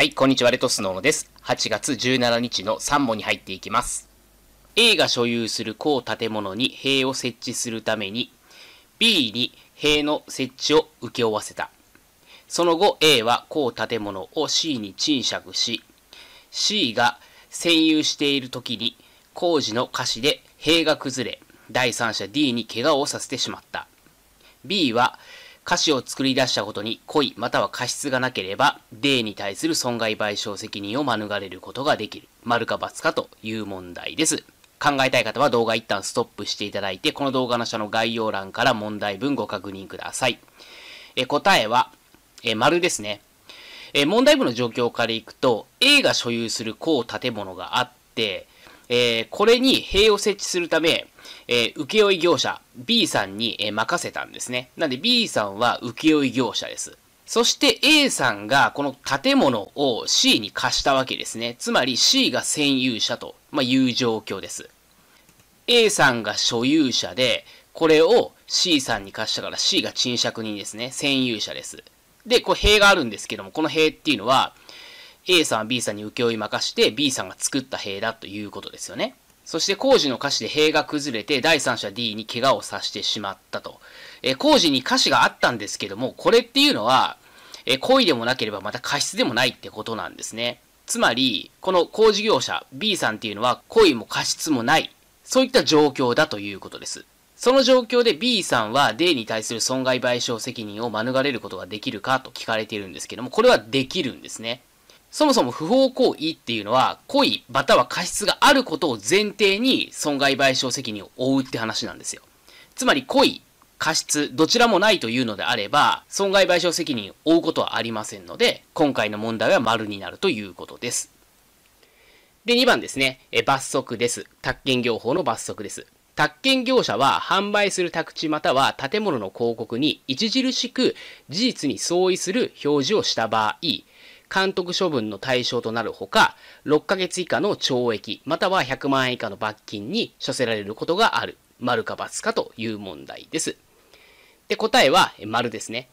はい、こんにちは、レトスノーです。8月17日の3問に入っていきます。A が所有する高建物に塀を設置するために、B に塀の設置を請け負わせた。その後、A は高建物を C に賃借し、C が占有している時に工事の瑕疵で塀が崩れ、第三者 D に怪我をさせてしまった。B は歌詞を作り出したことに故意または過失がなければ、デに対する損害賠償責任を免れることができる。丸か罰かという問題です。考えたい方は動画一旦ストップしていただいて、この動画の下の概要欄から問題文ご確認ください。え答えは、え丸ですね。え問題文の状況からいくと、A が所有するこ建物があって、えー、これに塀を設置するため、えー、請負業者 B さんに、えー、任せたんですね。なんで B さんは請負業者です。そして A さんがこの建物を C に貸したわけですね。つまり C が占有者と、まあ、いう状況です。A さんが所有者で、これを C さんに貸したから C が賃借人ですね。占有者です。で、これ塀があるんですけども、この塀っていうのは、A さんは B さんに請負任して B さんが作った塀だということですよね。そして工事の歌詞で塀が崩れて第三者 D に怪我をさせてしまったと。えー、工事に歌詞があったんですけども、これっていうのは、えー、故意でもなければまた過失でもないってことなんですね。つまり、この工事業者 B さんっていうのは故意も過失もない、そういった状況だということです。その状況で B さんは D に対する損害賠償責任を免れることができるかと聞かれているんですけども、これはできるんですね。そもそも不法行為っていうのは、故意または過失があることを前提に損害賠償責任を負うって話なんですよ。つまり故意、過失、どちらもないというのであれば、損害賠償責任を負うことはありませんので、今回の問題は丸になるということです。で、2番ですね。え罰則です。宅建業法の罰則です。宅建業者は販売する宅地または建物の広告に著しく事実に相違する表示をした場合、監督処分の対象となるほか、6ヶ月以下の懲役、または100万円以下の罰金に処せられることがある。丸か×かという問題です。で、答えは丸ですね。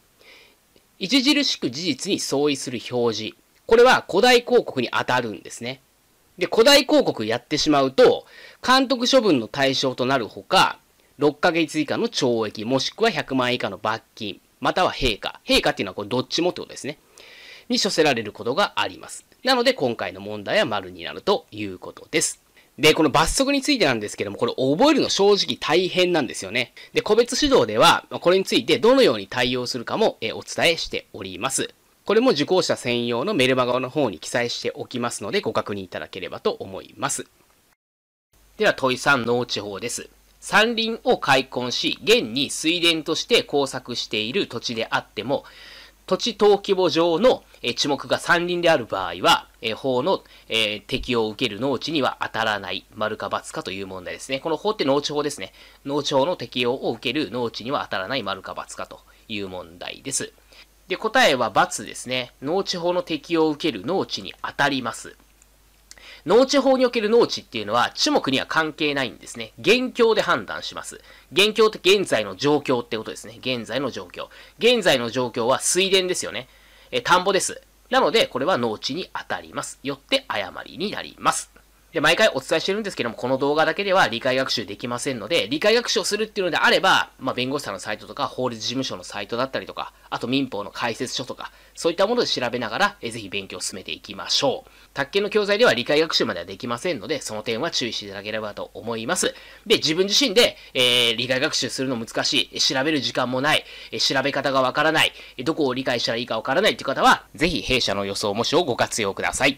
著しく事実に相違する表示。これは古代広告に当たるんですね。で、古代広告やってしまうと、監督処分の対象となるほか、6ヶ月以下の懲役、もしくは100万以下の罰金、または陛下。陛下っていうのはこれどっちもってことですね。に処せられることがあります。なので今回の問題は丸になるということです。で、この罰則についてなんですけども、これ覚えるの正直大変なんですよね。で、個別指導では、これについてどのように対応するかもお伝えしております。これも受講者専用のメルマガの方に記載しておきますので、ご確認いただければと思います。では、問い3農地法です。山林を開墾し、現に水田として耕作している土地であっても、土地登記簿上の、えー、地目が山林である場合は、えー、法の、えー、適用を受ける農地には当たらない、丸か×かという問題ですね。この法って農地法ですね。農地法の適用を受ける農地には当たらない、丸か×かという問題です。で、答えは×ですね。農地法の適用を受ける農地に当たります。農地法における農地っていうのは、樹木には関係ないんですね。現況で判断します。現況って現在の状況ってことですね。現在の状況。現在の状況は水田ですよね。え、田んぼです。なので、これは農地に当たります。よって誤りになります。で、毎回お伝えしてるんですけども、この動画だけでは理解学習できませんので、理解学習をするっていうのであれば、まあ、弁護士さんのサイトとか、法律事務所のサイトだったりとか、あと民法の解説書とか、そういったもので調べながら、えぜひ勉強を進めていきましょう。卓研の教材では理解学習まではできませんので、その点は注意していただければと思います。で、自分自身で、えー、理解学習するの難しい、調べる時間もない、調べ方がわからない、どこを理解したらいいかわからないという方は、ぜひ弊社の予想模試をご活用ください。